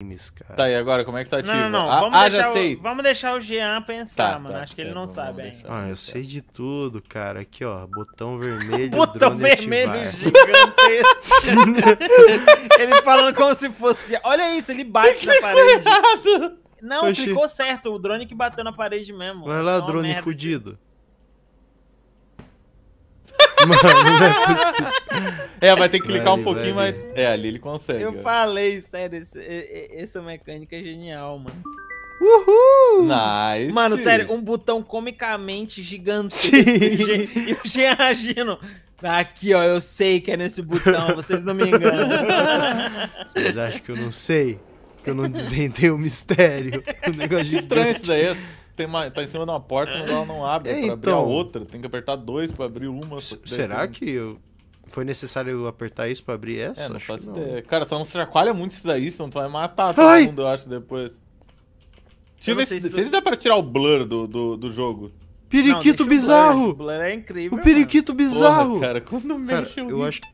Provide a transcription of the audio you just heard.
games, cara. Tá, e agora, como é que tá ativo? Não, não, ah, não. Vamos, ah, deixar o, vamos deixar o Jean pensar, tá, mano. Tá, Acho que ele é, não sabe ainda. Ah, eu sei de tudo, cara. Aqui, ó, botão vermelho, Botão vermelho ativar. gigantesco. ele falando como se fosse... Olha isso, ele bate na parede. Não, Oxi. clicou certo. O drone que bateu na parede mesmo. Vai lá, é drone assim. fudido. Assim. Mano, não é possível. É, vai ter que clicar vai, um pouquinho, mas. É, ali ele consegue. Eu ó. falei, sério, esse, essa mecânica é genial, mano. Uhul! Nice! Mano, sério, um botão comicamente gigantesco e o Jean agindo. Aqui, ó, eu sei que é nesse botão, vocês não me enganam. Vocês acham que eu não sei? Que eu não desvendei o mistério? O negócio que estranho isso daí. É tem uma, tá em cima de uma porta, mas ela não abre. É, pra então... abrir a então. outra, tem que apertar dois pra abrir uma. será tem... que eu... foi necessário apertar isso pra abrir essa? É, não acho faço ideia. Não. Cara, só não se chacoalha muito isso daí, senão tu vai matar todo Ai! mundo, eu acho, depois. Tira esse... se tu... dá pra tirar o blur do, do, do jogo. Periquito não, bizarro! O blur. o blur é incrível. O periquito mano. bizarro! Porra, cara, quando mexe o. Eu acho que